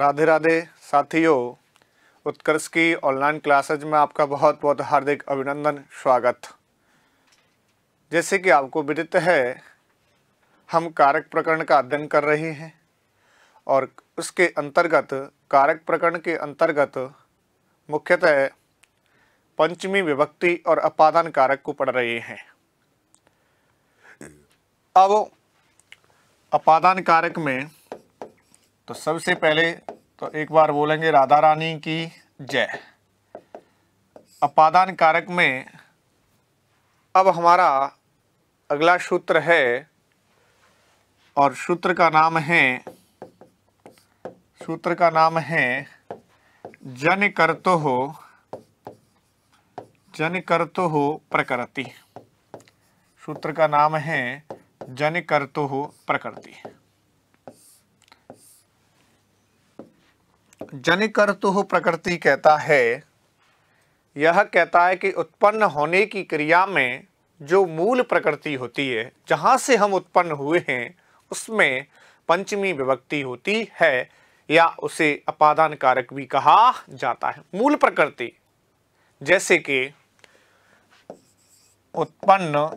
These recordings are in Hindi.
राधे राधे साथियों उत्कर्ष की ऑनलाइन क्लासेज में आपका बहुत बहुत हार्दिक अभिनंदन स्वागत जैसे कि आपको विदित है हम कारक प्रकरण का अध्ययन कर रहे हैं और उसके अंतर्गत कारक प्रकरण के अंतर्गत मुख्यतः पंचमी विभक्ति और अपादान कारक को पढ़ रहे हैं अब अपादान कारक में तो सबसे पहले तो एक बार बोलेंगे राधा रानी की जय अपादान कारक में अब हमारा अगला सूत्र है और सूत्र का नाम है सूत्र का नाम है जन करतो हो जन करतो हो प्रकृति सूत्र का नाम है जन करतो हो प्रकृति जनिकर्तु प्रकृति कहता है यह कहता है कि उत्पन्न होने की क्रिया में जो मूल प्रकृति होती है जहाँ से हम उत्पन्न हुए हैं उसमें पंचमी विभक्ति होती है या उसे अपादान कारक भी कहा जाता है मूल प्रकृति जैसे कि उत्पन्न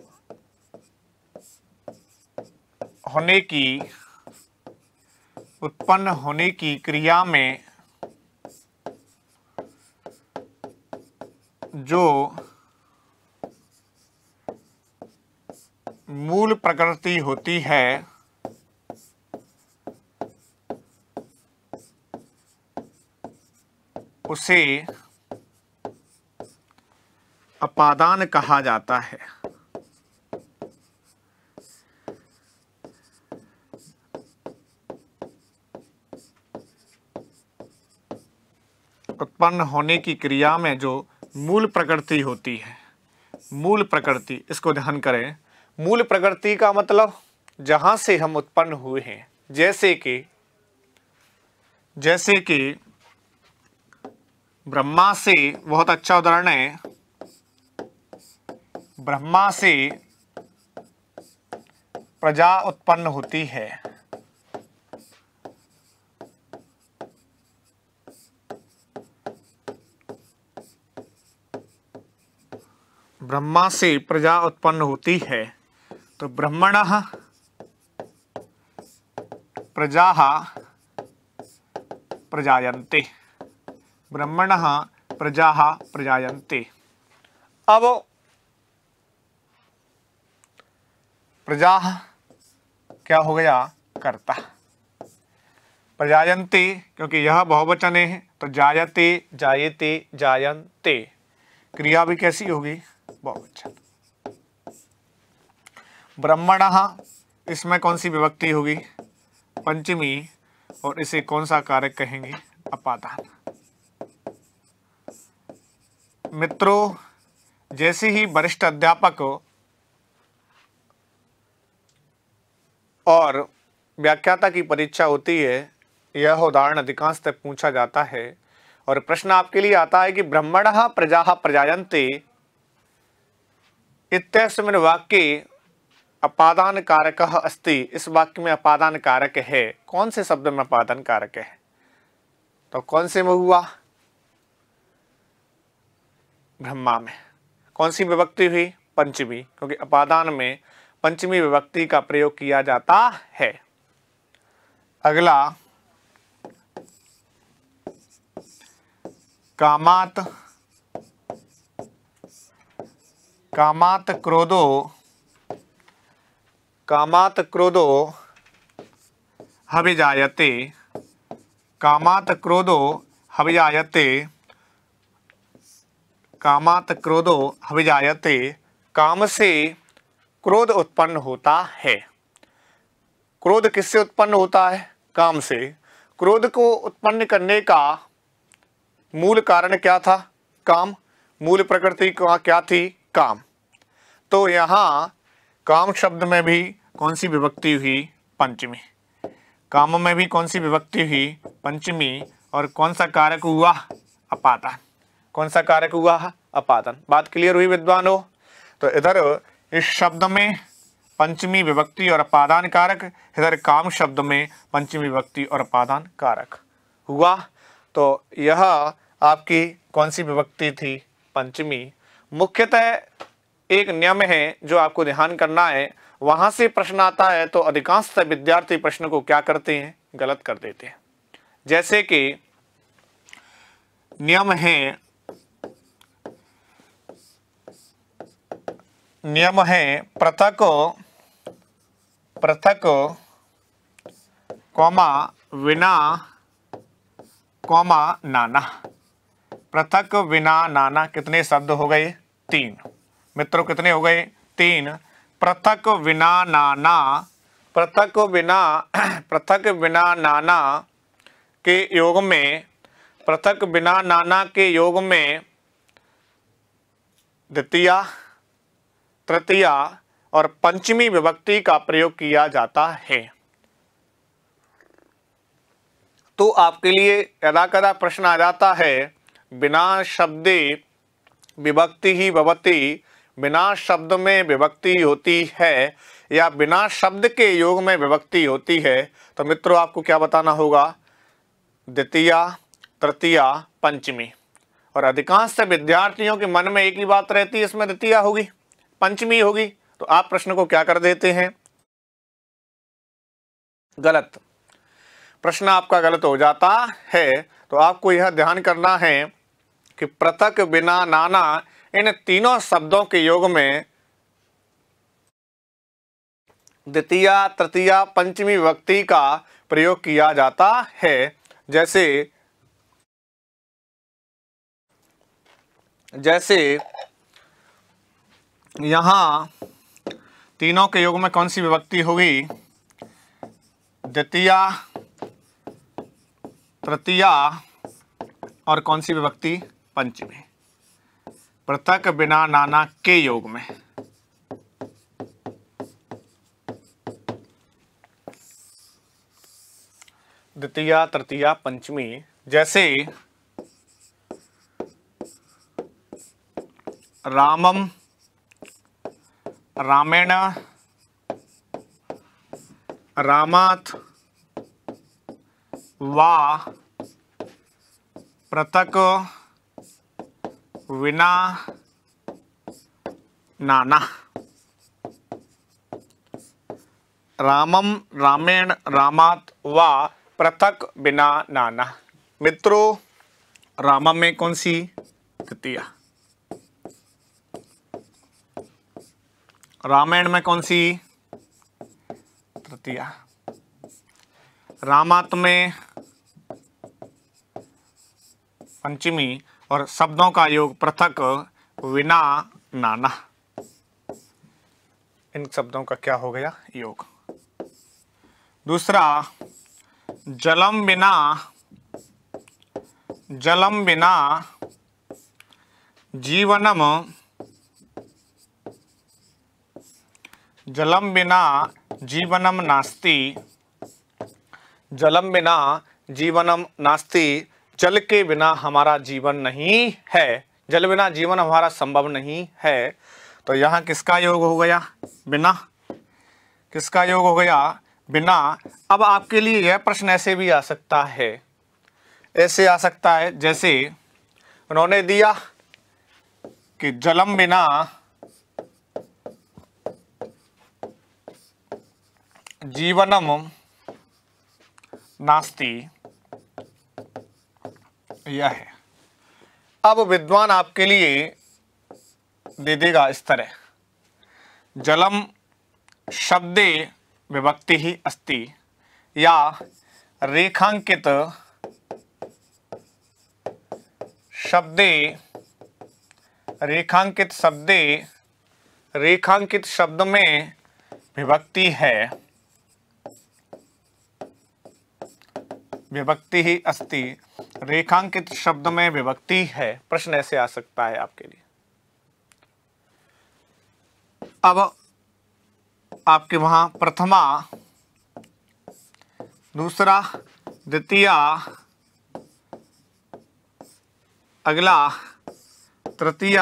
होने की उत्पन्न होने की क्रिया में जो मूल प्रकृति होती है उसे अपादान कहा जाता है उत्पन्न होने की क्रिया में जो मूल प्रकृति होती है मूल प्रकृति इसको ध्यान करें मूल प्रकृति का मतलब जहाँ से हम उत्पन्न हुए हैं जैसे कि जैसे कि ब्रह्मा से बहुत अच्छा उदाहरण है ब्रह्मा से प्रजा उत्पन्न होती है ब्रह्मा से प्रजा उत्पन्न होती है तो ब्रह्मण प्रजा प्रजायन्ते ब्रह्मण प्रजा प्रजाते अब प्रजा क्या हो गया कर्ता प्रजाते क्योंकि यह बहुवचन है तो जायते जायते जायते क्रिया भी कैसी होगी अच्छा ब्रह्मण इसमें कौन सी विभक्ति होगी पंचमी और इसे कौन सा कारक कहेंगे अपादान मित्रों जैसे ही वरिष्ठ अध्यापक और व्याख्याता की परीक्षा होती है यह उदाहरण अधिकांश तक पूछा जाता है और प्रश्न आपके लिए आता है कि ब्रह्मण प्रजा प्रजायंते इत्यस्मिन वाक्य अपादान कारक अस्ति इस वाक्य में अपादान कारक है कौन से शब्द में अपादान कारक है तो कौन से में हुआ ब्रह्मा में कौन सी विभक्ति हुई पंचमी क्योंकि अपादान में पंचमी विभक्ति का प्रयोग किया जाता है अगला कामात कामात क्रोधो कामात क्रोधो हविजायते कामात क्रोधो हविजायते कामात क्रोधो हविजायते काम से क्रोध उत्पन्न होता है क्रोध किससे उत्पन्न होता है काम से क्रोध को उत्पन्न करने का मूल कारण क्या था काम मूल प्रकृति क्या थी काम तो यहाँ काम शब्द में भी कौन सी विभक्ति हुई पंचमी काम में भी कौन सी विभक्ति हुई पंचमी और कौन सा कारक हुआ अपादान कौन सा कारक हुआ अपादन बात क्लियर हुई विद्वान हो तो इधर इस शब्द में पंचमी विभक्ति और अपादान कारक इधर काम शब्द में पंचमी विभक्ति और अपादान कारक हुआ तो यह आपकी कौन सी विभक्ति थी पंचमी मुख्यतः एक नियम है जो आपको ध्यान करना है वहां से प्रश्न आता है तो अधिकांशतः विद्यार्थी प्रश्न को क्या करते हैं गलत कर देते हैं जैसे कि नियम है नियम है पृथक पृथक कौमा विना कौमा नाना पृथक बिना नाना कितने शब्द हो गए तीन मित्रों कितने हो गए तीन पृथक बिना नाना पृथक बिना पृथक बिना नाना के योग में पृथक बिना नाना के योग में द्वितीय तृतीय और पंचमी विभक्ति का प्रयोग किया जाता है तो आपके लिए यदा कदा प्रश्न आ जाता है बिना शब्दे विभक्ति ही भवती बिना शब्द में विभक्ति होती है या बिना शब्द के योग में विभक्ति होती है तो मित्रों आपको क्या बताना होगा द्वितीया तृतीया पंचमी और अधिकांश से विद्यार्थियों के मन में एक ही बात रहती है इसमें द्वितीया होगी पंचमी होगी तो आप प्रश्न को क्या कर देते हैं गलत प्रश्न आपका गलत हो जाता है तो आपको यह ध्यान करना है कि पृथक बिना नाना इन तीनों शब्दों के योग में द्वितीय तृतीय पंचमी व्यक्ति का प्रयोग किया जाता है जैसे जैसे यहां तीनों के योग में कौन सी विभक्ति होगी द्वितीय तृतीया और कौन सी विभक्ति पंच में पृथक बिना नाना के योग में द्वितीय तृतीय पंचमी जैसे रामम रामेण रामात वा पृथक विना नाना रामम रामेण रामात व पृथक बिना नाना मित्रों रामम में कौन सी तृतीया रामायण में कौन सी तृतीया रामात में पंचमी और शब्दों का योग पृथक विना नाना इन शब्दों का क्या हो गया योग दूसरा जलम बिना जलम बिना जीवनम जलम बिना जीवनम नास्ति जलम बिना जीवनम नास्ति जल के बिना हमारा जीवन नहीं है जल बिना जीवन हमारा संभव नहीं है तो यहाँ किसका योग हो गया बिना किसका योग हो गया बिना अब आपके लिए यह प्रश्न ऐसे भी आ सकता है ऐसे आ सकता है जैसे उन्होंने दिया कि जलम बिना जीवनम नास्ती यह है अब विद्वान आपके लिए दे देगा इस तरह जलम शब्दे विभक्ति ही अस्ति या रेखांकित शब्दे रेखांकित शब्दे रेखांकित शब्द में विभक्ति है विभक्ति ही अस्ति रेखांकित शब्द में विभक्ति है प्रश्न ऐसे आ सकता है आपके लिए अब आपके वहां प्रथमा दूसरा द्वितीय अगला तृतीय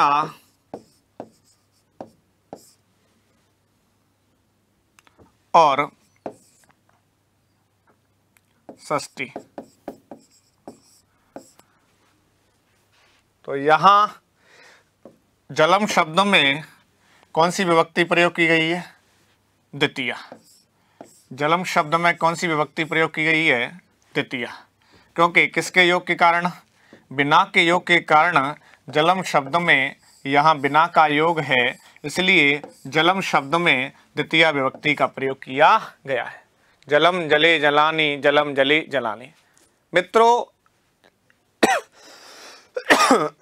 और सस्ती तो यहाँ जलम शब्द में कौन सी विभक्ति प्रयोग की गई है द्वितीय जलम शब्द में कौन सी विभक्ति प्रयोग की गई है द्वितीय क्योंकि किसके योग के कारण बिना के योग के कारण जलम शब्द में यहाँ बिना का योग है इसलिए जलम शब्द में द्वितीय विभक्ति का प्रयोग किया गया है जलम जले जलानी जलम जले जलानी मित्रों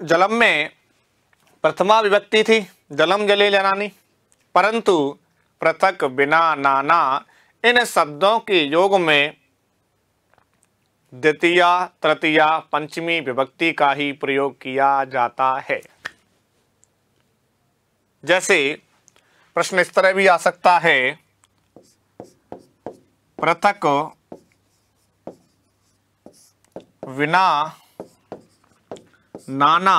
जलम में प्रथमा विभक्ति थी जलम जले जलानी परंतु पृथक बिना नाना इन शब्दों के योग में द्वितीया तृतीया पंचमी विभक्ति का ही प्रयोग किया जाता है जैसे प्रश्न इस तरह भी आ सकता है पृथक विना नाना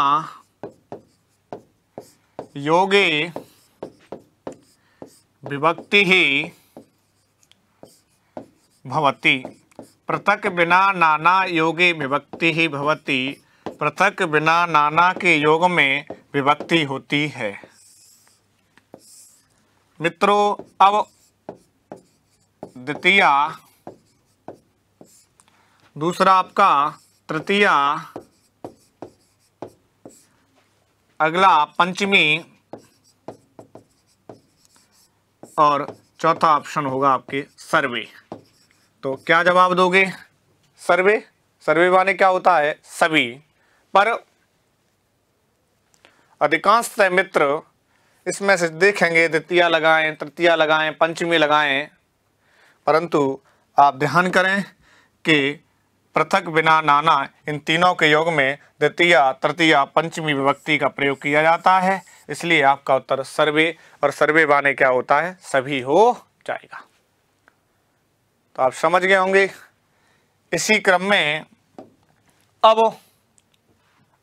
योगे विभक्ति ही भवति पृथक बिना नाना योगे विभक्ति ही भवति पृथक बिना नाना के योग में विभक्ति होती है मित्रों अब द्वितीय दूसरा आपका तृतीया अगला पंचमी और चौथा ऑप्शन होगा आपके सर्वे तो क्या जवाब दोगे सर्वे सर्वे माने क्या होता है सभी पर अधिकांश मित्र इसमें से देखेंगे द्वितीय लगाएं तृतीय लगाएं पंचमी लगाएं परंतु आप ध्यान करें कि पृथक बिना नाना इन तीनों के योग में द्वितीय तृतीय पंचमी विभक्ति का प्रयोग किया जाता है इसलिए आपका उत्तर सर्वे और सर्वे बाने क्या होता है सभी हो जाएगा तो आप समझ गए होंगे इसी क्रम में अब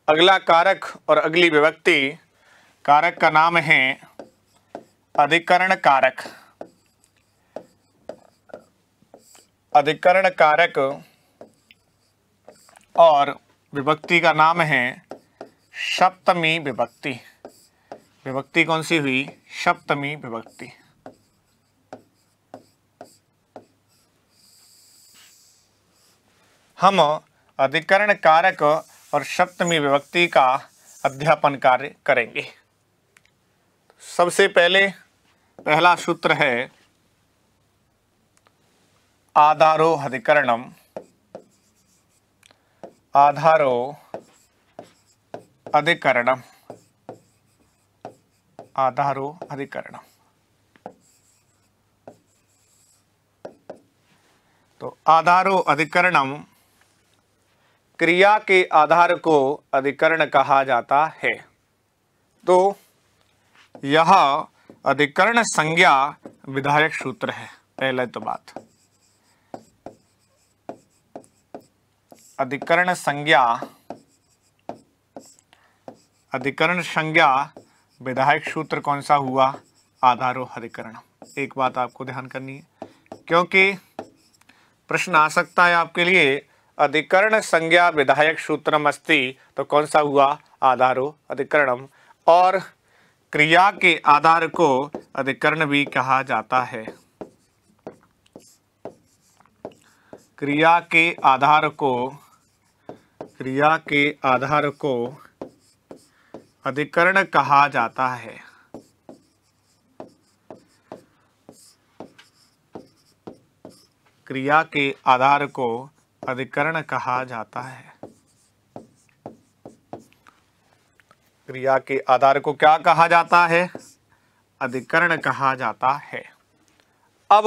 अगला कारक और अगली विभक्ति कारक का नाम है अधिकरण कारक अधिकरण कारक और विभक्ति का नाम है सप्तमी विभक्ति विभक्ति कौन सी हुई सप्तमी विभक्ति हम अधिकरण कारक और सप्तमी विभक्ति का अध्यापन कार्य करेंगे सबसे पहले पहला सूत्र है आधारोहधिकरणम आधारो अधिकरणम आधारो अधिकरण तो आधारो अधिकरणम क्रिया के आधार को अधिकरण कहा जाता है तो यह अधिकरण संज्ञा विधायक सूत्र है पहले तो बात अधिकरण संज्ञा अधिकरण संज्ञा विधायक सूत्र कौन सा हुआ अधिकरण एक बात आपको ध्यान करनी है क्योंकि प्रश्न आ सकता है आपके लिए अधिकरण संज्ञा विधायक सूत्रम अस्थि तो कौन सा हुआ आधारो अधिकरणम और क्रिया के आधार को अधिकरण भी कहा जाता है क्रिया के आधार को क्रिया के आधार को अधिकरण कहा जाता है क्रिया के आधार को अधिकरण कहा जाता है क्रिया के आधार को क्या कहा जाता है अधिकरण कहा जाता है अब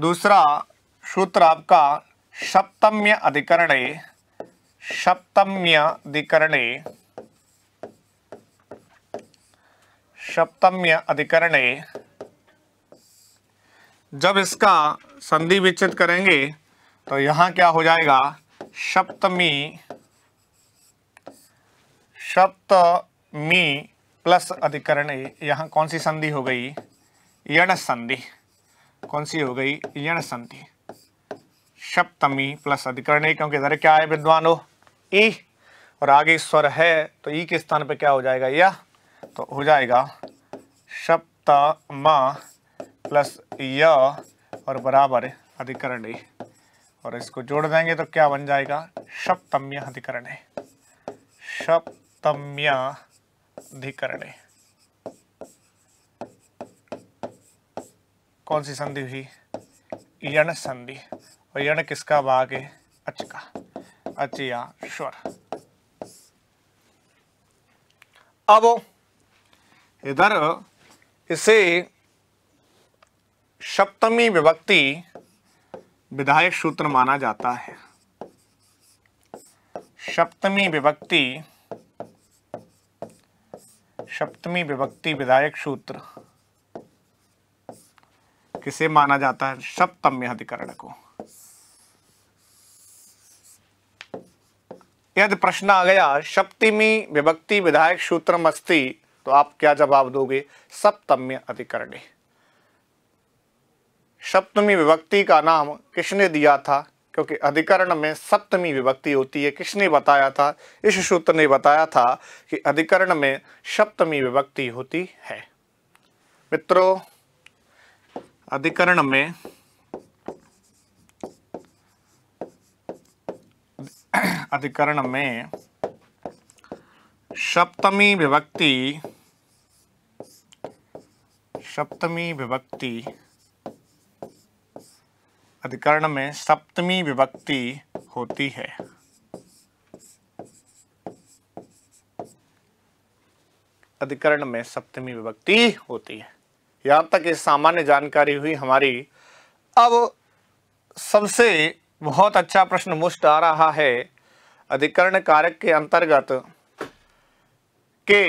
दूसरा सूत्र आपका सप्तम्य अधिकरण सप्तम्य अधिकरण सप्तम्य अधिकरण जब इसका संधि विच्छेद करेंगे तो यहां क्या हो जाएगा सप्तमी सप्तमी प्लस अधिकरण यहां कौन सी संधि हो गई यण संधि कौन सी हो गई यण संधि सप्तमी प्लस अधिकरण है क्योंकि इधर क्या है विद्वान हो ई और आगे स्वर है तो ई के स्थान पर क्या हो जाएगा यह तो हो जाएगा सप्तमा प्लस य और बराबर अधिकरण है और इसको जोड़ देंगे तो क्या बन जाएगा सप्तम्य अधिकरण है सप्तम्य अधिकरण है कौन सी संधि हुई यण संधि और यण किसका भाग है अच का अच या स्वर अब इधर इसे सप्तमी विभक्ति विधायक सूत्र माना जाता है सप्तमी विभक्ति सप्तमी विभक्ति विधायक सूत्र किसे माना जाता है सप्तम्य अधिकरण को यदि प्रश्न आ गया सप्तमी विभक्ति विधायक सूत्रम अस्ति तो आप क्या जवाब दोगे सप्तम्य अधिकरण सप्तमी विभक्ति का नाम किसने दिया था क्योंकि अधिकरण में सप्तमी विभक्ति होती है किसने बताया था इस सूत्र ने बताया था कि अधिकरण में सप्तमी विभक्ति होती है मित्रों अधिकरण में अधिकरण में सप्तमी विभक्ति सप्तमी विभक्ति अधिकरण में सप्तमी विभक्ति होती है अधिकरण में सप्तमी विभक्ति होती है यहाँ तक ये सामान्य जानकारी हुई हमारी अब सबसे बहुत अच्छा प्रश्न मुस्ट आ रहा है अधिकरण कारक के अंतर्गत के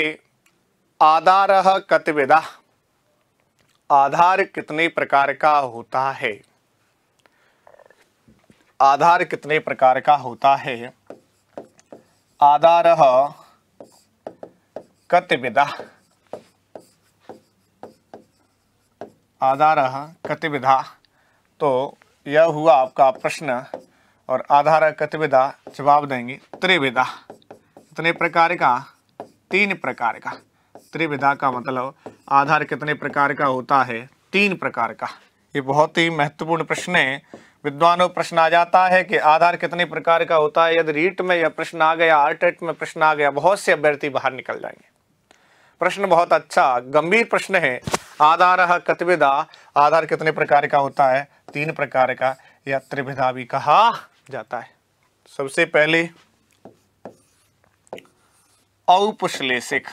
आधार कतविदा आधार कितने प्रकार का होता है आधार कितने प्रकार का होता है आधार कतविदा आधार कतिविधा तो यह हुआ आपका प्रश्न और आधार कतिविधा जवाब देंगे त्रिविधा कितने प्रकार का तीन प्रकार का त्रिविधा का मतलब आधार कितने प्रकार का होता है तीन प्रकार का ये बहुत ही महत्वपूर्ण प्रश्न है विद्वानों प्रश्न आ जाता है कि आधार कितने प्रकार का होता है यदि रीट में यह प्रश्न आ गया आर्टेट में प्रश्न आ गया बहुत से अभ्यर्थी बाहर निकल जाएंगे प्रश्न बहुत अच्छा गंभीर प्रश्न है आधार कतविधा आधार कितने प्रकार का होता है तीन प्रकार का या त्रिविधा भी कहा जाता है सबसे पहले औपश्लेषिक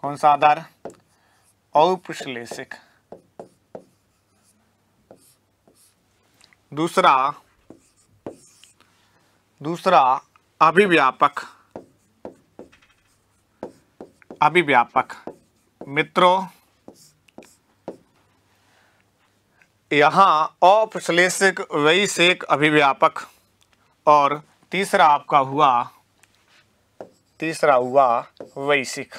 कौन सा आधार औपश्लेषिक दूसरा दूसरा अभिव्यापक अभिव्यापक मित्रों यहाँ अप्रश्लेषिक वैशेक अभिव्यापक और तीसरा आपका हुआ तीसरा हुआ वैशिक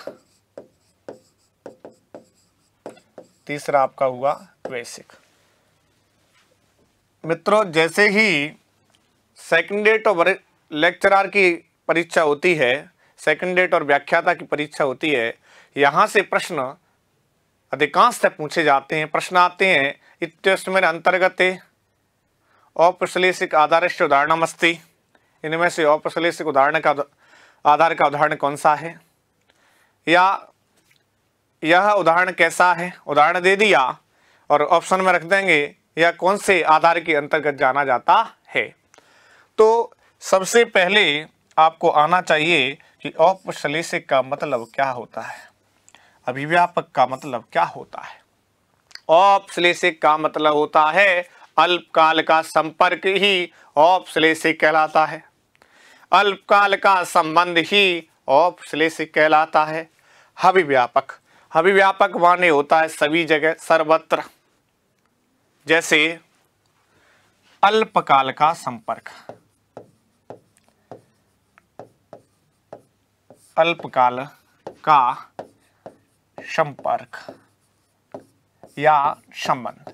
तीसरा आपका हुआ वैशिक मित्रों जैसे ही सेकेंड डेट ऑफ लेक्चरार की परीक्षा होती है सेकंड डेट और व्याख्याता की परीक्षा होती है यहाँ से प्रश्न अधिकांश तक पूछे जाते हैं प्रश्न आते हैं इतमेर अंतर्गत अप्रश्लेषिक आधार से उदाहरणमस्ती इनमें से अप्रश्लेषिक उदाहरण का आधार का उदाहरण कौन सा है या यह उदाहरण कैसा है उदाहरण दे दिया और ऑप्शन में रख देंगे यह कौन से आधार के अंतर्गत जाना जाता है तो सबसे पहले आपको आना चाहिए कि औपसलेषिक का मतलब क्या होता है अभिव्यापक का मतलब क्या होता है अपश्लेषिक का मतलब होता है अल्पकाल का संपर्क ही अपश्लेषिक कहलाता है अल्पकाल का संबंध ही अपश्लेषिक कहलाता है हविव्यापक हविव्यापक माने होता है सभी जगह सर्वत्र जैसे अल्पकाल का संपर्क अल्पकाल का संपर्क या संबंध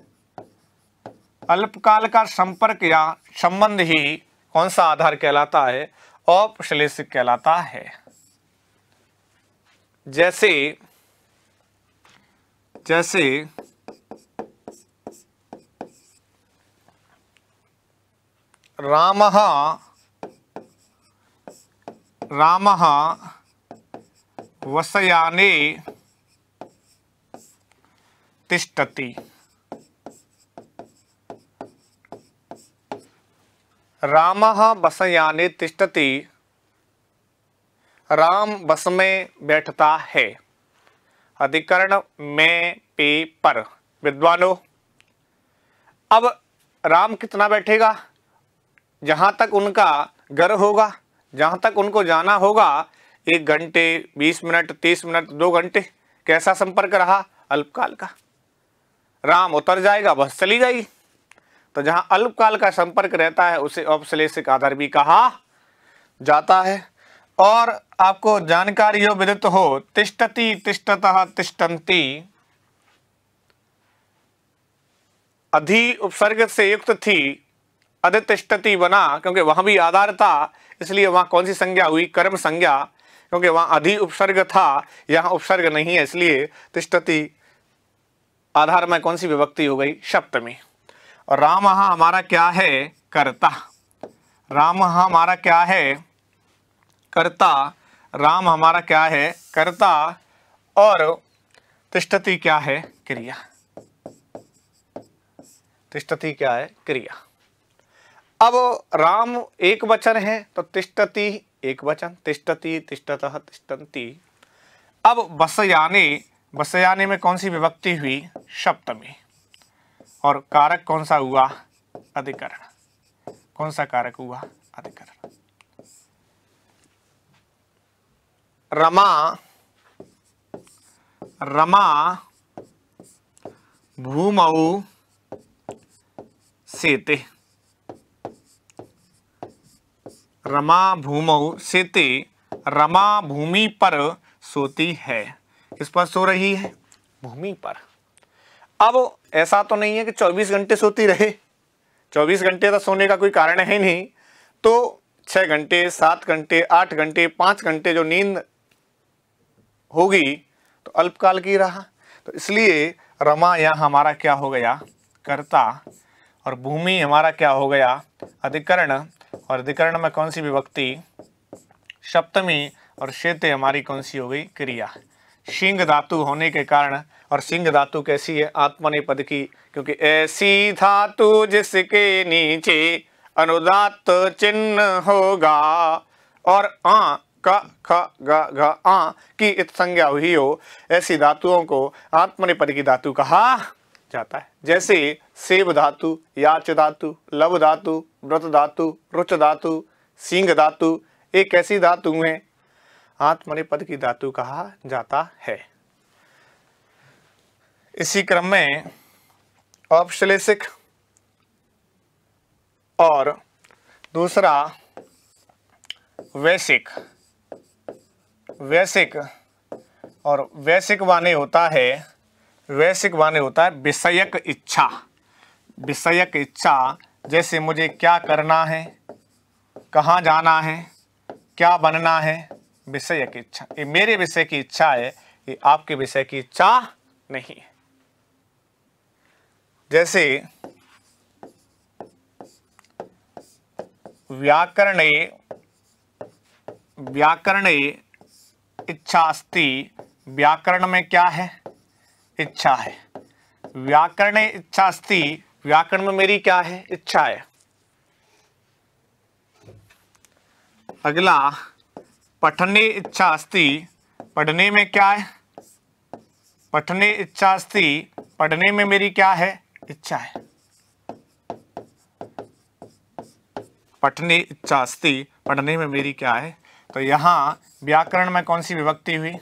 अल्पकाल का संपर्क या संबंध ही कौन सा आधार कहलाता है औपश्लेषिक कहलाता है जैसे जैसे राम राम वसयाने तिष्ठति रामः बसयाने तिष्ठति राम बस में बैठता है अधिकरण में पे पर विद्वानों अब राम कितना बैठेगा जहां तक उनका घर होगा जहां तक उनको जाना होगा एक घंटे बीस मिनट तीस मिनट दो घंटे कैसा संपर्क रहा अल्पकाल का राम उतर जाएगा बस चली जाएगी तो जहां अल्पकाल का संपर्क रहता है उसे औपश्लेषिक आधार भी कहा जाता है और आपको जानकारी यो विदित हो तिष्ठति तिष्ठतः तिष्ठन्ति अधि उपसर्ग से युक्त थी अधितिष्ठति बना क्योंकि वहां भी आधार था इसलिए वहां कौन सी संज्ञा हुई कर्म संज्ञा क्योंकि वहाँ अधि उपसर्ग था यहाँ उपसर्ग नहीं है इसलिए तिष्ठति आधार में कौन सी विभक्ति हो गई सप्तमी और राम हमारा क्या है कर्ता राम हमारा क्या है कर्ता राम हमारा क्या है कर्ता और तिष्ठति क्या है क्रिया तिष्ठति क्या है क्रिया अब राम एक वचन है तो तिष्ठति एक वचन तिष्ठति तिष्टत तिष्ठन्ति अब बसयाने बसयाने में कौन सी विभक्ति हुई सप्तमी और कारक कौन सा हुआ अधिकरण कौन सा कारक हुआ अधिकरण रमा रमा भूमौ सेते रमा भूमौ सेते रमा भूमि पर सोती है किस पर सो रही है भूमि पर अब ऐसा तो नहीं है कि 24 घंटे सोती रहे 24 घंटे तो सोने का कोई कारण है नहीं तो 6 घंटे सात घंटे आठ घंटे पाँच घंटे जो नींद होगी तो अल्पकाल की रहा तो इसलिए रमा यह हमारा क्या हो गया कर्ता और भूमि हमारा क्या हो गया अधिकरण और अधिकरण में कौन सी विभक्ति सप्तमी और शेते हमारी कौन सी हो गई क्रिया सिंह धातु होने के कारण और सिंह धातु कैसी है आत्मने पद की क्योंकि ऐसी धातु जिसके नीचे अनुदात चिन्ह होगा और आ का ख ग घ आ की इत संज्ञा हुई हो ऐसी धातुओं को आत्मने पद की धातु कहा जाता है जैसे सेव धातु याच धातु लव धातु व्रत धातु रुच धातु सिंह धातु एक ऐसी धातु है पद की धातु कहा जाता है इसी क्रम में औपश्लेषिक और दूसरा वैशिक वैसिक और वैशिक वाने होता है वैश्विक वाणी होता है विषयक इच्छा विषयक इच्छा जैसे मुझे क्या करना है कहाँ जाना है क्या बनना है विषय की इच्छा ये मेरे विषय की इच्छा है ये आपके विषय की इच्छा नहीं है जैसे व्याकरण व्याकरण इच्छा अस्थि व्याकरण में क्या है इच्छा है व्याकरण इच्छा अस्थि व्याकरण में मेरी क्या है इच्छा है अगला पठने इच्छा अस्थि पढ़ने में क्या है पठने इच्छा अस्थि पढ़ने में मेरी क्या है इच्छा है पठने इच्छा अस्थि पढ़ने में मेरी क्या है तो यहां व्याकरण में कौन सी विभक्ति हुई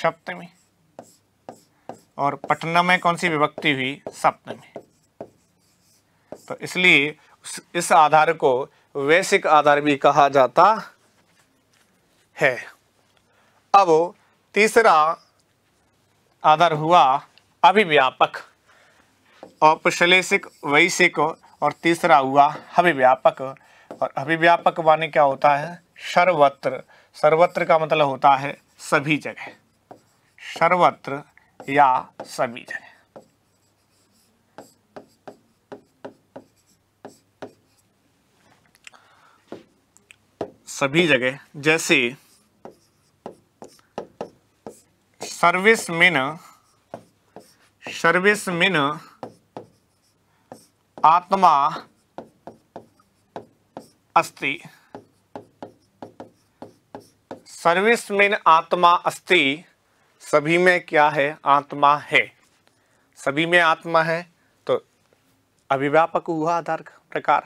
शब्द में और पटना में कौन सी विभक्ति हुई सप्तमी तो इसलिए इस आधार को वैश्विक आधार भी कहा जाता है अब तीसरा आधार हुआ अभिव्यापक औपश्लेषिक वैश्विक और तीसरा हुआ अभिव्यापक और अभिव्यापक माने क्या होता है सर्वत्र सर्वत्र का मतलब होता है सभी जगह सर्वत्र या संविधान सभी जगह जैसे सर्विस मिन सर्विस मिन आत्मा अस्ति सर्विस मिन आत्मा अस्ति सभी में क्या है आत्मा है सभी में आत्मा है तो अभिव्यापक हुआ आधार का प्रकार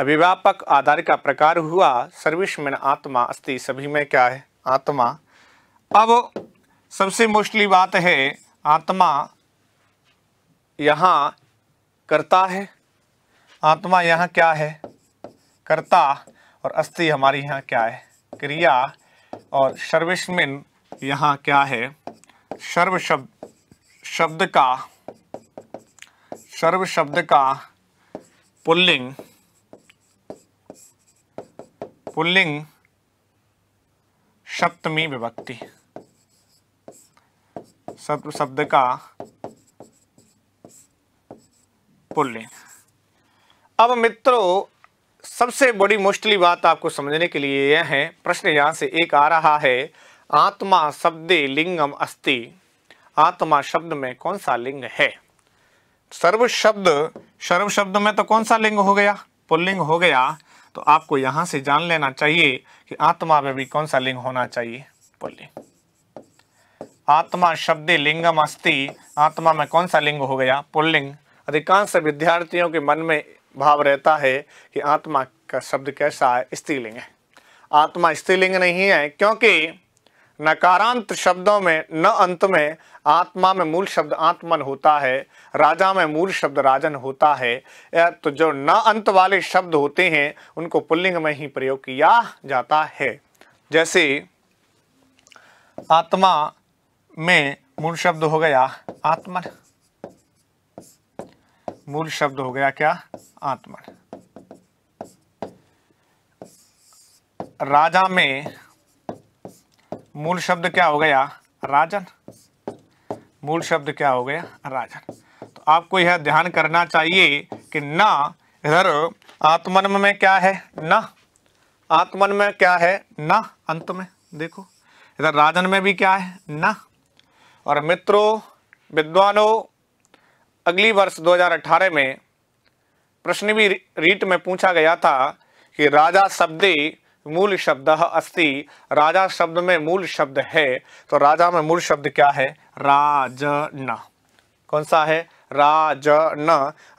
अभिव्यापक आधार का प्रकार हुआ सर्विश में आत्मा अस्ति सभी में क्या है आत्मा अब सबसे मोस्टली बात है आत्मा यहाँ करता है आत्मा यहाँ क्या है करता और अस्थि हमारी यहाँ क्या है क्रिया और सर्विसमिन यहाँ क्या है सर्व शब्द शब्द का सर्व शब्द का पुल्लिंग पुल्लिंग सप्तमी विभक्ति सर्व शब्द का पुल्लिंग अब मित्रों सबसे बड़ी मुश्किल बात आपको समझने के लिए यह है प्रश्न यहां से एक आ रहा है आत्मा शब्दे लिंगम अस्ति आत्मा शब्द में कौन सा लिंग है सर्व शब्द सर्व शब्द में तो कौन सा लिंग हो गया पुल्लिंग हो गया तो आपको यहां से जान लेना चाहिए कि आत्मा में भी कौन सा लिंग होना चाहिए पुल्लिंग आत्मा शब्द लिंगम अस्ति आत्मा में कौन सा लिंग हो गया पुल्लिंग अधिकांश विद्यार्थियों के मन में भाव रहता है कि आत्मा का शब्द कैसा है स्त्रीलिंग है आत्मा स्त्रीलिंग नहीं है क्योंकि नकारांत शब्दों में न अंत में आत्मा में मूल शब्द आत्मन होता है राजा में मूल शब्द राजन होता है तो जो न अंत वाले शब्द होते हैं उनको पुल्लिंग में ही प्रयोग किया जाता है जैसे आत्मा में मूल शब्द हो गया आत्मन मूल शब्द हो गया क्या आत्मन राजा में मूल शब्द क्या हो गया राजन मूल शब्द क्या हो गया राजन तो आपको यह ध्यान करना चाहिए कि न इधर आत्मन में क्या है न आत्मन में क्या है न अंत में देखो इधर राजन में भी क्या है न और मित्रों विद्वानों अगली वर्ष 2018 में प्रश्न भी रीट में पूछा गया था कि राजा शब्दी मूल शब्द अस्ति राजा शब्द में मूल शब्द है तो राजा में मूल शब्द क्या है राजन कौन सा है राजन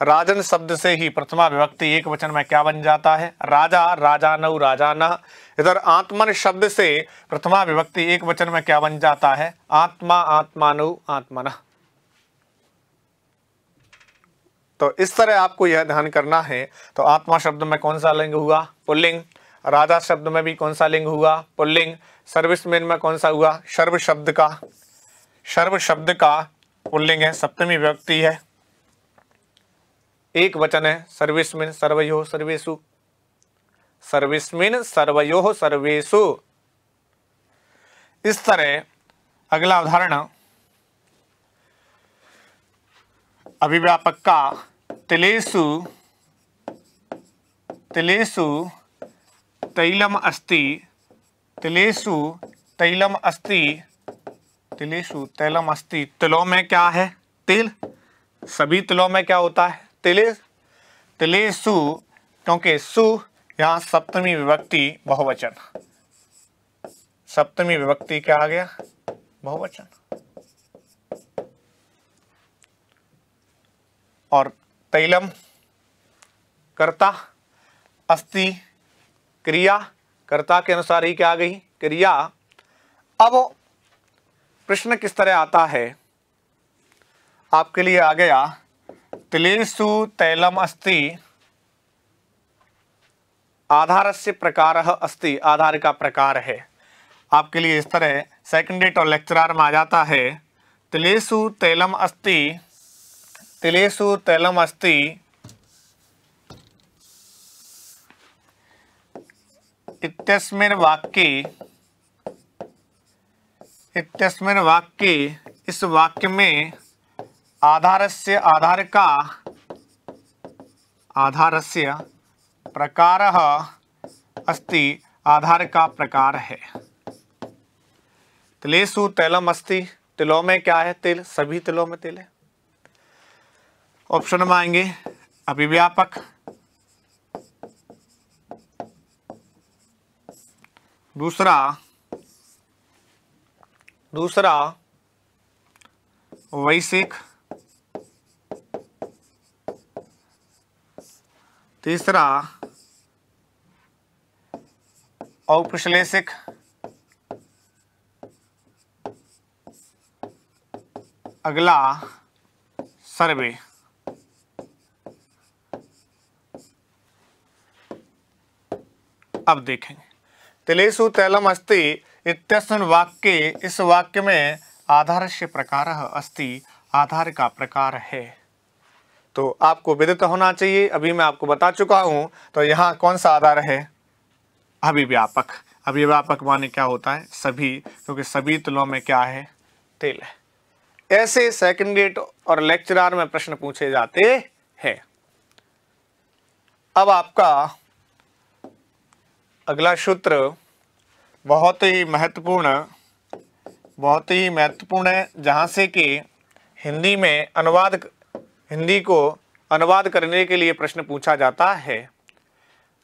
राजन शब्द से ही प्रथमा विभक्ति एक वचन में क्या बन जाता है राजा राजा राजा न इधर आत्मन शब्द से प्रथमा विभक्ति एक वचन में क्या बन जाता है आत्मा आत्मानु आत्मन तो इस तरह आपको यह ध्यान करना है तो आत्मा शब्द में कौन सा लिंग हुआ पुल्लिंग राजा शब्द में भी कौन सा लिंग हुआ पुल्लिंग सर्विसमैन में कौन सा हुआ सर्व शब्द का सर्व शब्द का पुल्लिंग है सप्तमी व्यक्ति है एक वचन है सर्विसमैन सर्वयो सर्वेशु सर्विसमैन सर्वयो सर्वेशु इस तरह अगला उदाहरण अभिव्यापक का तिलेशु तिलेशु तैलम अस्ति तिलेशु तैलम अस्ति तिलेशु तैलम अस्ति तिलों में क्या है तिल सभी तिलों में क्या होता है तिले तिलेशु क्योंकि सु यहाँ सप्तमी विभक्ति बहुवचन सप्तमी विभक्ति क्या आ गया बहुवचन और तैलम करता अस्ति क्रिया कर्ता के अनुसार ही क्या आ गई क्रिया अब प्रश्न किस तरह आता है आपके लिए आ गया तिलेशु तैलम अस्ति आधार से प्रकार अस्ति आधार का प्रकार है आपके लिए इस तरह सेकंड डेट और लेक्चरार में आ जाता है तिलेशु तैलम अस्ति तिलेशु तैलम अस्ति इतस्मिन वाक्य इतस्मिन वाक्य इस वाक्य में आधार से आधार का आधार से प्रकार अस्ति आधार का प्रकार है तिलेशु तैलम अस्ति तिलों में क्या है तिल सभी तिलों में तिल है ऑप्शन में आएंगे अभिव्यापक दूसरा दूसरा वैश्विक तीसरा औपश्लेषिक अगला सर्वे अब देखेंगे तिलेशु तैलम अस्ति इत्यस्मिन् वाक्य इस वाक्य में आधार से प्रकार अस्ति आधार का प्रकार है तो आपको विदित होना चाहिए अभी मैं आपको बता चुका हूँ तो यहाँ कौन सा आधार है अभिव्यापक अभिव्यापक माने क्या होता है सभी क्योंकि सभी तिलों में क्या है तेल है ऐसे सेकंड गेट और लेक्चरार में प्रश्न पूछे जाते हैं अब आपका अगला सूत्र बहुत ही महत्वपूर्ण बहुत ही महत्वपूर्ण है जहाँ से कि हिंदी में अनुवाद हिंदी को अनुवाद करने के लिए प्रश्न पूछा जाता है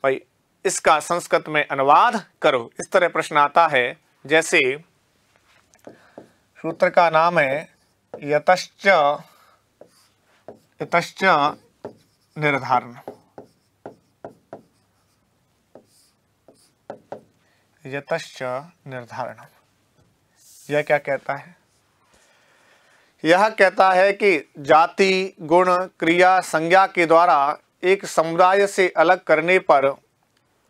भाई इसका संस्कृत में अनुवाद करो इस तरह प्रश्न आता है जैसे सूत्र का नाम है यतश्च यतश्च निर्धारण यतश्च निर्धारण यह क्या कहता है यह कहता है कि जाति गुण क्रिया संज्ञा के द्वारा एक समुदाय से अलग करने पर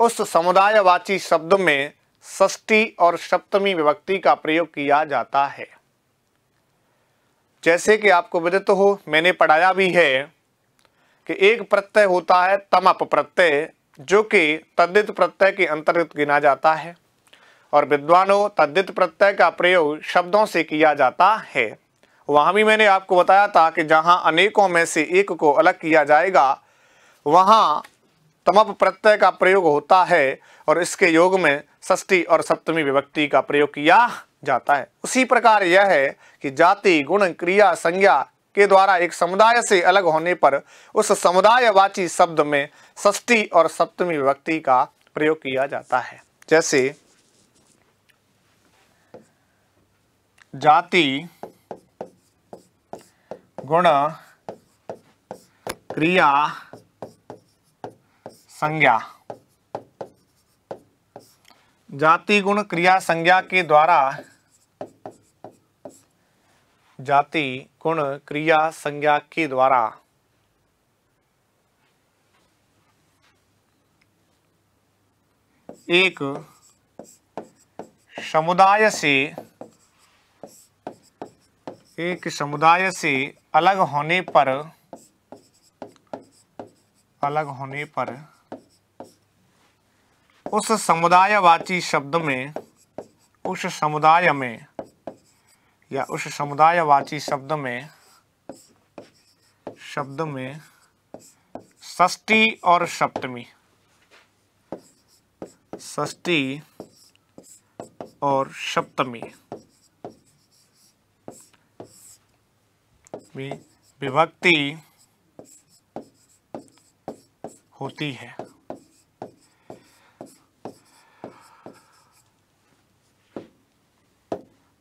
उस समुदायवाची शब्द में षष्टी और सप्तमी विभक्ति का प्रयोग किया जाता है जैसे कि आपको विदित हो मैंने पढ़ाया भी है कि एक प्रत्यय होता है तमप प्रत्यय जो कि तद्दित प्रत्यय के अंतर्गत गिना जाता है और विद्वानों तद्दित प्रत्यय का प्रयोग शब्दों से किया जाता है वहाँ भी मैंने आपको बताया था कि जहाँ अनेकों में से एक को अलग किया जाएगा वहाँ तमप प्रत्यय का प्रयोग होता है और इसके योग में षष्ठी और सप्तमी विभक्ति का प्रयोग किया जाता है उसी प्रकार यह है कि जाति गुण क्रिया संज्ञा के द्वारा एक समुदाय से अलग होने पर उस समुदायवाची शब्द में ष्ठी और सप्तमी विभक्ति का प्रयोग किया जाता है जैसे जाति गुण क्रिया संज्ञा जाति गुण क्रिया संज्ञा के द्वारा जाति गुण क्रिया संज्ञा के द्वारा एक समुदाय से एक समुदाय से अलग होने पर अलग होने पर उस समुदायवाची शब्द में उस समुदाय में या उस समुदायवाची शब्द में शब्द में षष्टी और सप्तमी षष्टी और सप्तमी विभक्ति होती है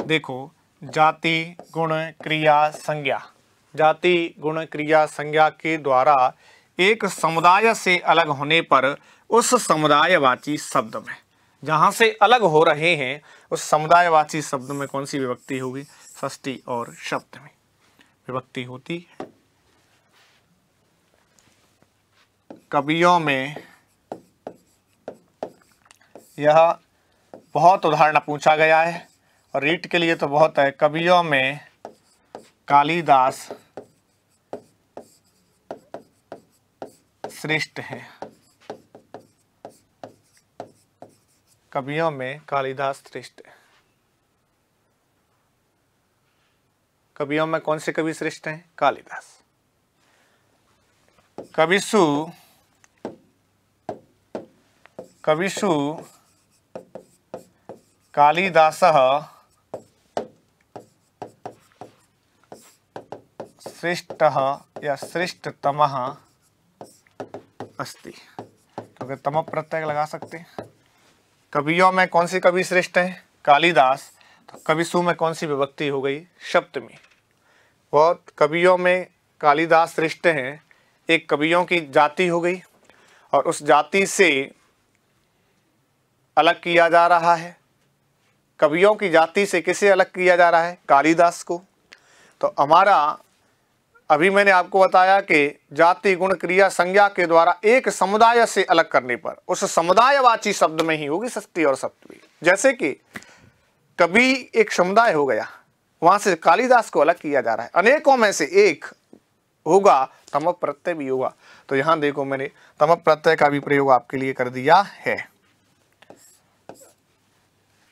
देखो जाति गुण क्रिया संज्ञा जाति गुण क्रिया संज्ञा के द्वारा एक समुदाय से अलग होने पर उस समुदायवाची शब्द में जहां से अलग हो रहे हैं उस समुदायवाची शब्द में कौन सी विभक्ति होगी ष्टी और शब्द में देशभक्ति होती है कवियों में यह बहुत उदाहरण पूछा गया है और रीट के लिए तो बहुत है कवियों में कालिदास श्रेष्ठ हैं कवियों में कालिदास श्रेष्ठ है कवियों में कौन से कवि श्रेष्ठ हैं कालिदास कविशु कविशु कालिदास श्रेष्ठ या श्रेष्ठतम अस्ति तो तम प्रत्यय लगा सकते हैं कवियों में कौन से कवि श्रेष्ठ हैं कालिदास तो कवि सु में कौन सी विभक्ति हो गई सप्तमी और कवियों में कालिदास रिश्ते हैं एक कवियों की जाति हो गई और उस जाति से अलग किया जा रहा है कवियों की जाति से किसे अलग किया जा रहा है कालिदास को तो हमारा अभी मैंने आपको बताया कि जाति गुण क्रिया संज्ञा के द्वारा एक समुदाय से अलग करने पर उस समुदायवाची शब्द में ही होगी सस्ती और सप्तमी जैसे कि कभी एक समुदाय हो गया वहां से कालिदास को अलग किया जा रहा है अनेकों में से एक होगा तम प्रत्यय भी होगा तो यहां देखो मैंने तम प्रत्यय का भी प्रयोग आपके लिए कर दिया है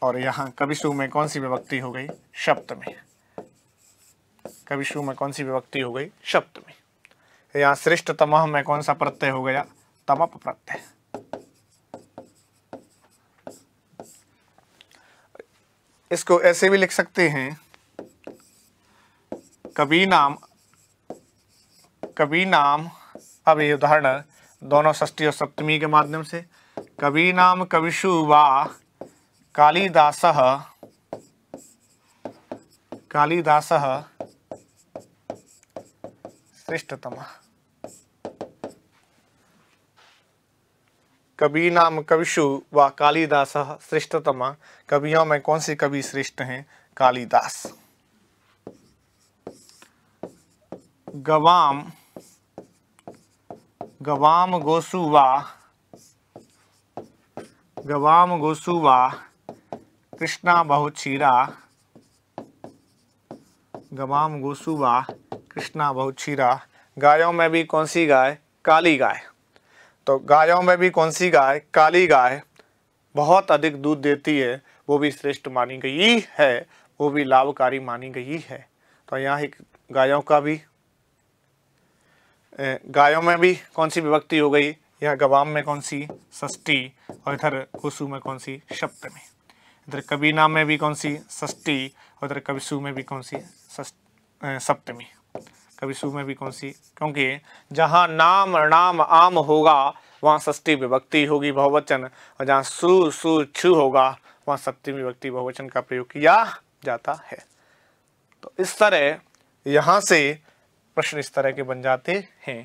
और यहां कविशु में कौन सी विभक्ति हो गई शब्द में कविशु में कौन सी विभक्ति हो गई शब्द में यहां श्रेष्ठ तमह में कौन सा प्रत्यय हो गया तमप प्रत्यय इसको ऐसे भी लिख सकते हैं कभी नाम कभी नाम अब ये उदाहरण दोनों षष्ठी और सप्तमी के माध्यम से कवि नाम कविशु वा कालिदास कालिदास श्रेष्ठतम कवि नाम कविशु व कालिदास श्रेष्ठतमा कवियों में कौन से कवि श्रेष्ठ हैं कालिदास गवाम गवाम गोसुवा गवाम गोसुवा कृष्णा बहुचीरा गवाम गोसुवा कृष्णा बहुचीरा गायों में भी कौन सी गाय काली गाय तो गायों में भी कौन सी गाय काली गाय बहुत अधिक दूध देती है वो भी श्रेष्ठ मानी गई है वो भी लाभकारी मानी गई है तो यहाँ गायों का भी गायों में भी कौन सी विभक्ति हो गई यह गवाम में कौन सी सष्टी और इधर कुसु में कौन सी सप्तमी इधर कबीना में भी कौन सी सष्टी और इधर कबिसु में भी कौन सी सप्तमी कभी शुभ में भी कौन सी क्योंकि जहाँ नाम नाम आम होगा वहाँ षष्टी विभक्ति होगी बहुवचन और जहाँ सु सु छु होगा वहाँ सप्तमी विभक्ति बहुवचन का प्रयोग किया जाता है तो इस तरह यहाँ से प्रश्न इस तरह के बन जाते हैं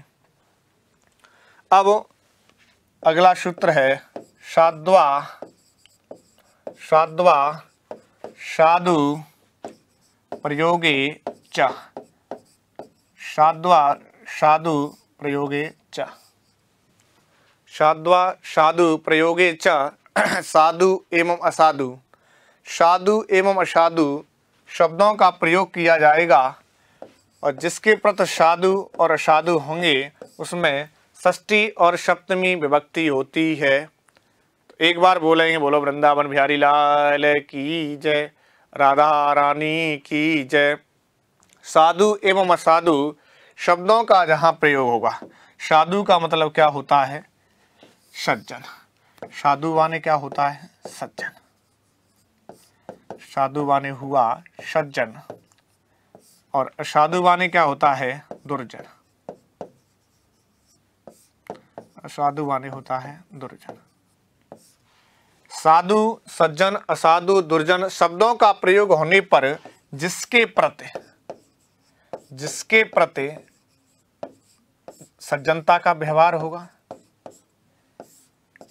अब अगला सूत्र है साधवा साधवा साधु प्रयोगे चाह शाद्वा शादु प्रयोगे च शाद्वा शादु प्रयोगे च साधु एवं असाधु साधु एवं असाधु शब्दों का प्रयोग किया जाएगा और जिसके प्रति साधु और असाधु होंगे उसमें षष्ठी और सप्तमी विभक्ति होती है तो एक बार बोलेंगे बोलो वृंदावन बिहारी लाल की जय राधा रानी की जय साधु एवं असाधु शब्दों का जहां प्रयोग होगा साधु का मतलब क्या होता है सज्जन साधु वाने क्या होता है सज्जन साधु वाने हुआ सज्जन और असाधु वाने क्या होता है दुर्जन असाधु वाणी होता है दुर्जन साधु सज्जन असाधु दुर्जन शब्दों का प्रयोग होने पर जिसके प्रति जिसके प्रति सज्जनता का व्यवहार होगा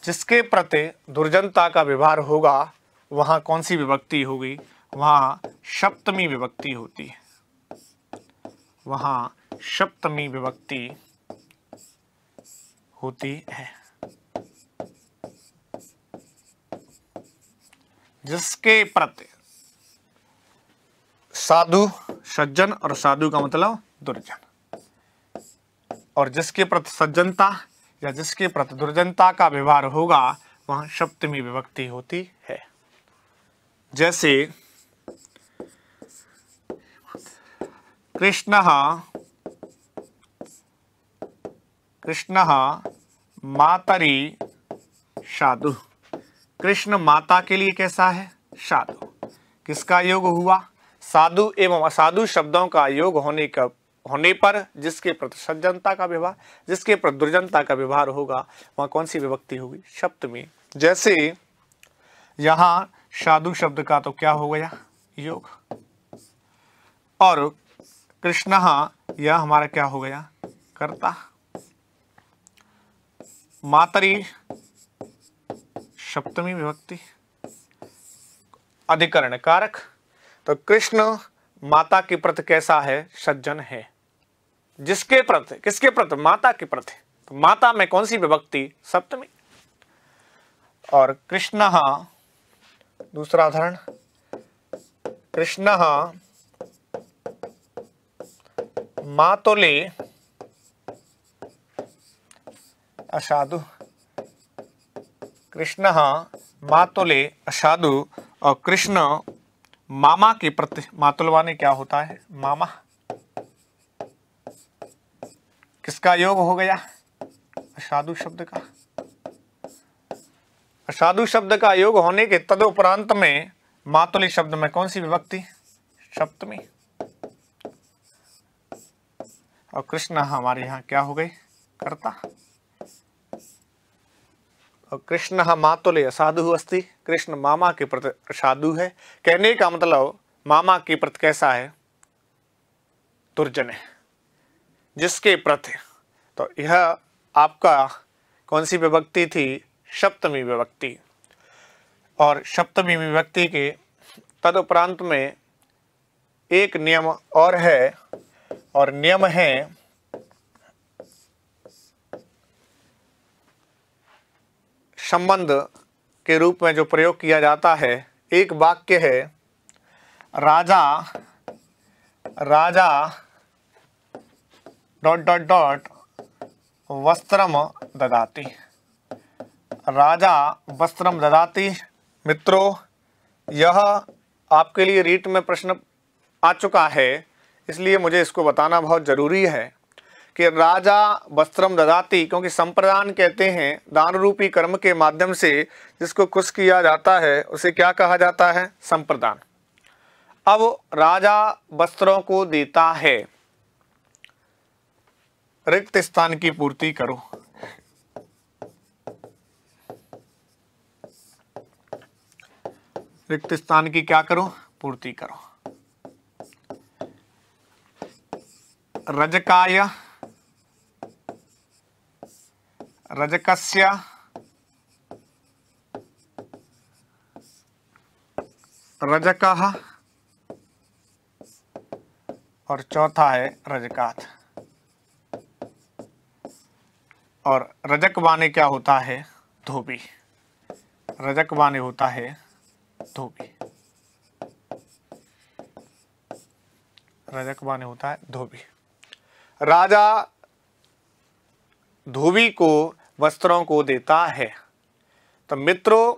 जिसके प्रति दुर्जनता का व्यवहार होगा वहां कौन सी विभक्ति होगी वहां सप्तमी विभक्ति होती है वहां सप्तमी विभक्ति होती है जिसके प्रति साधु सज्जन और साधु का मतलब दुर्जन और जिसके प्रति सज्जनता या जिसके प्रति दुर्जनता का व्यवहार होगा वहां सप्तमी विभक्ति होती है जैसे कृष्ण कृष्ण मातरी साधु कृष्ण माता के लिए कैसा है साधु किसका योग हुआ साधु एवं असाधु शब्दों का योग होने का होने पर जिसके प्रति सज्जनता का व्यवहार जिसके प्रति दुर्जनता का व्यवहार होगा वहाँ कौन सी विभक्ति होगी शब्द में जैसे यहाँ साधु शब्द का तो क्या हो गया योग और कृष्ण हाँ, यह हमारा क्या हो गया कर्ता मातरी सप्तमी विभक्ति अधिकरण कारक तो कृष्ण माता के प्रति कैसा है सज्जन है जिसके प्रति किसके प्रति माता के प्रति तो माता में कौन सी विभक्ति सप्तमी और कृष्ण दूसरा उदाहरण कृष्ण मातोले असाधु कृष्ण मातोले असाधु और कृष्ण मामा के प्रति मातुलवाने क्या होता है मामा किसका योग हो गया असाधु शब्द का असाधु शब्द का योग होने के तदुपरांत में मातुली शब्द में कौन सी विभक्ति सप्तमी और कृष्ण हमारे यहां क्या हो गए करता कृष्ण मातुल साधु अस्ति कृष्ण मामा के प्रति साधु है कहने का मतलब मामा के प्रति कैसा है दुर्जन है जिसके प्रति तो यह आपका कौन सी विभक्ति थी सप्तमी विभक्ति और सप्तमी विभक्ति के तदुपरांत में एक नियम और है और नियम है संबंध के रूप में जो प्रयोग किया जाता है एक वाक्य है राजा राजा डॉट डॉट डॉट वस्त्रम ददाती राजा वस्त्रम ददाती मित्रों यह आपके लिए रीट में प्रश्न आ चुका है इसलिए मुझे इसको बताना बहुत ज़रूरी है कि राजा वस्त्रम ददाती क्योंकि संप्रदान कहते हैं दान रूपी कर्म के माध्यम से जिसको कुछ किया जाता है उसे क्या कहा जाता है संप्रदान अब राजा वस्त्रों को देता है रिक्त स्थान की पूर्ति करो रिक्त स्थान की क्या करो पूर्ति करो रजकाय रजकस्य रजक और चौथा है रजकात और रजक वाने क्या होता है धोबी रजक वाने होता है धोबी रजक वाने होता है धोबी राजा धोबी को वस्त्रों को देता है तो मित्रों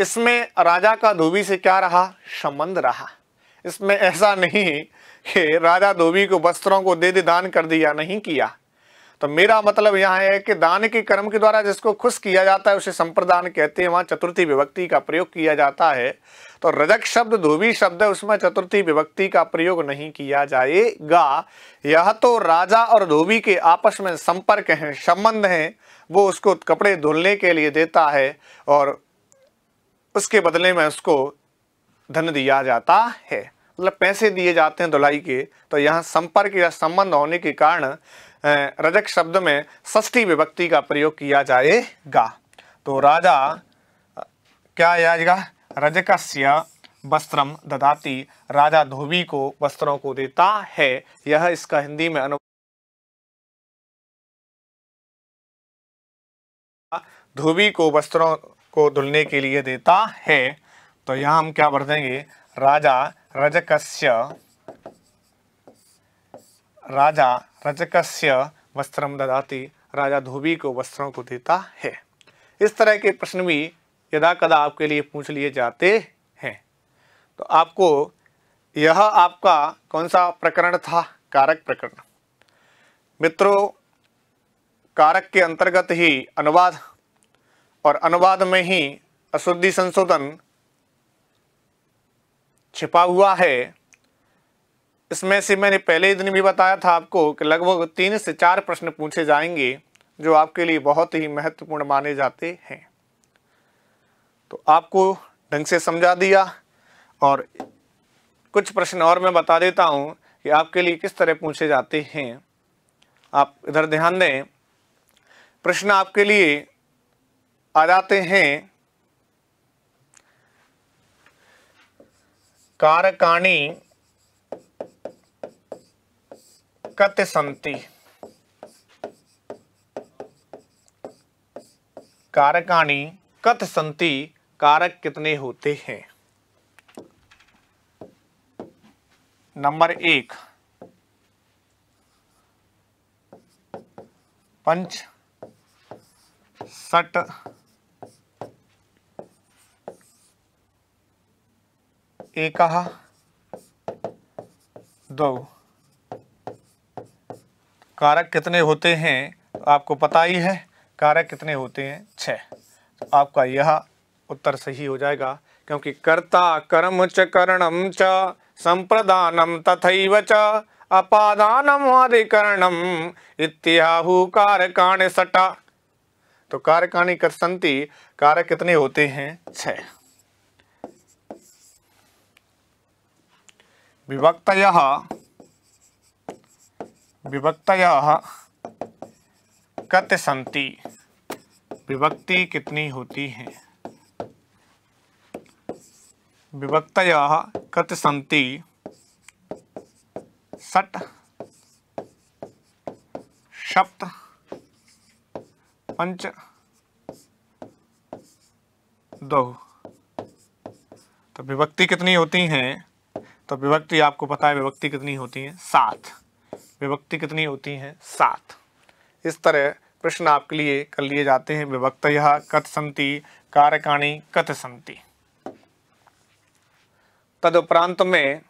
इसमें राजा का धोबी से क्या रहा संबंध रहा इसमें ऐसा नहीं कि राजा धोबी को वस्त्रों को दे दे दान कर दिया नहीं किया तो मेरा मतलब यहाँ है कि दान के कर्म के द्वारा जिसको खुश किया जाता है उसे संप्रदान कहते हैं वहाँ चतुर्थी विभक्ति का प्रयोग किया जाता है तो रजक शब्द धोबी शब्द है उसमें चतुर्थी विभक्ति का प्रयोग नहीं किया जाएगा यह तो राजा और धोबी के आपस में संपर्क हैं संबंध हैं वो उसको कपड़े धुलने के लिए देता है और उसके बदले में उसको धन दिया जाता है मतलब पैसे दिए जाते हैं धुलाई के तो यहाँ संपर्क या संबंध होने के कारण रजक शब्द में षष्ठी विभक्ति का प्रयोग किया जाएगा तो राजा क्या आएगा रजकस्य वस्त्रम ददाती राजा धोबी को वस्त्रों को देता है यह इसका हिंदी में अनु धोबी को वस्त्रों को धुलने के लिए देता है तो यहाँ हम क्या बढ़ देंगे राजा रजकस्य राजा रजक वस्त्रम ददाति राजा धोबी को वस्त्रों को देता है इस तरह के प्रश्न भी यदा कदा आपके लिए पूछ लिए जाते हैं तो आपको यह आपका कौन सा प्रकरण था कारक प्रकरण मित्रों कारक के अंतर्गत ही अनुवाद और अनुवाद में ही अशुद्धि संशोधन छिपा हुआ है इसमें से मैंने पहले ही दिन भी बताया था आपको कि लगभग तीन से चार प्रश्न पूछे जाएंगे जो आपके लिए बहुत ही महत्वपूर्ण माने जाते हैं तो आपको ढंग से समझा दिया और कुछ प्रश्न और मैं बता देता हूँ कि आपके लिए किस तरह पूछे जाते हैं आप इधर ध्यान दें प्रश्न आपके लिए आ जाते हैं कारकाणी कत संति कारकाणी कत संति कारक कितने होते हैं नंबर एक पंच सट एक दो कारक कितने होते हैं आपको पता ही है कारक कितने होते हैं छ तो आपका यह उत्तर सही हो जाएगा क्योंकि कर्ता कर्म च करणम च संप्रदानम तथा च अपादानम अधिकरणम इत्याहु कारकाण सटा तो कारकाणी कर संति कारक कितने होते हैं छ विभक्त विभक्त कत संति विभक्ति कितनी होती है विभक्त कत संति सट सप्त पंच दो तो विभक्ति कितनी होती हैं तो विभक्ति आपको पता है विभक्ति कितनी होती है सात विभक्ति कितनी होती हैं सात इस तरह प्रश्न आपके लिए कर लिए जाते हैं विभक्त यह कथ संति कारकाणी कथ संति तदुपरांत में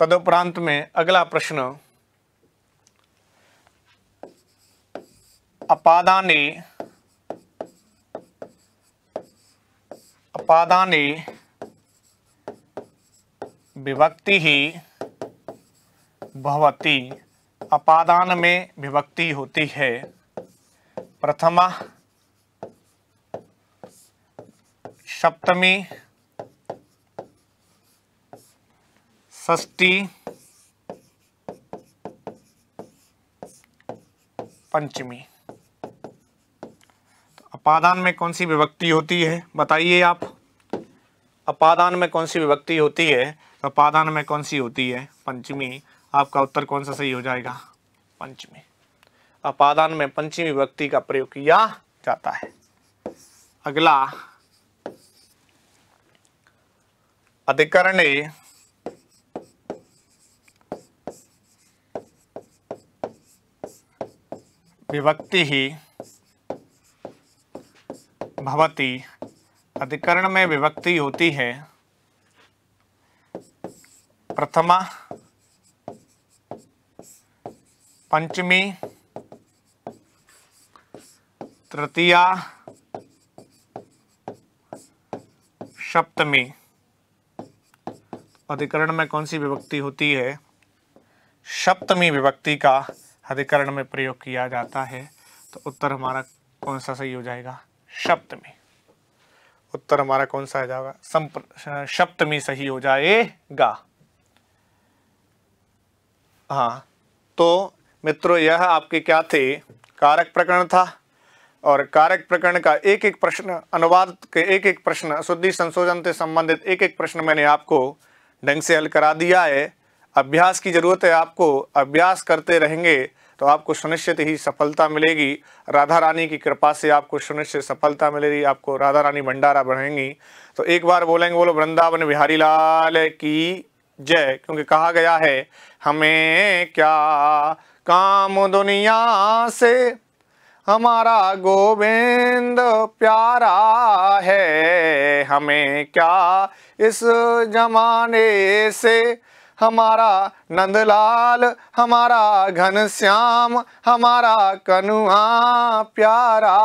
तदुपरांत में अगला प्रश्न अपादाने अपादाने विभक्ति ही भवती अपादान में विभक्ति होती है प्रथमा सप्तमी षष्टी पंचमी तो अपादान में कौन सी विभक्ति होती है बताइए आप अपादान में कौन सी विभक्ति होती है तो अपादान में कौन सी होती है पंचमी आपका उत्तर कौन सा सही हो जाएगा पंचमी अपादान में पंचमी विभक्ति का प्रयोग किया जाता है अगला अधिकरण विभक्ति ही भवती अधिकरण में विभक्ति होती है प्रथमा पंचमी तृतीया सप्तमी अधिकरण में कौन सी विभक्ति होती है सप्तमी विभक्ति का अधिकरण में प्रयोग किया जाता है तो उत्तर हमारा कौन सा सही हो जाएगा सप्तमी उत्तर हमारा कौन सा आ जाएगा सप्तमी सही हो जाएगा हाँ तो मित्रों यह आपके क्या थे कारक प्रकरण था और कारक प्रकरण का एक एक प्रश्न अनुवाद के एक एक प्रश्न शुद्धि संशोधन से संबंधित एक एक प्रश्न मैंने आपको ढंग से हल करा दिया है अभ्यास की ज़रूरत है आपको अभ्यास करते रहेंगे तो आपको सुनिश्चित ही सफलता मिलेगी राधा रानी की कृपा से आपको सुनिश्चित सफलता मिलेगी आपको राधा रानी भंडारा बढ़ेंगी तो एक बार बोलेंगे बोलो वृंदावन बिहारी लाल की जय क्योंकि कहा गया है हमें क्या काम दुनिया से हमारा गोविंद प्यारा है हमें क्या इस जमाने से हमारा नंदलाल हमारा घनश्याम हमारा कनुआ प्यारा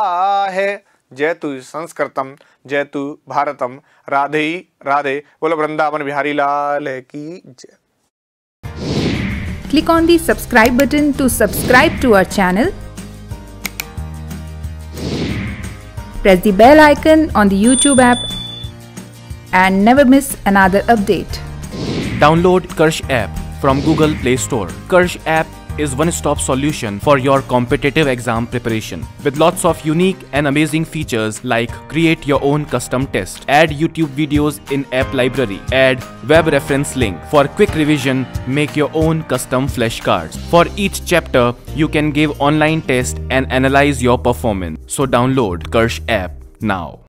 है जय तु संस्कृतम जय तु भारतम राधे राधे बोलो वृंदावन बिहारी लाल की जय Click on the subscribe button to subscribe to our channel. Press the bell icon on the YouTube app and never miss another update. Download Kirsch app from Google Play Store. Kirsch app is one-stop solution for your competitive exam preparation. With lots of unique and amazing features like create your own custom test, add YouTube videos in app library, add web reference link. For quick revision, make your own custom flashcards. For each chapter, you can give online test and analyze your performance. So download Kirsch app now.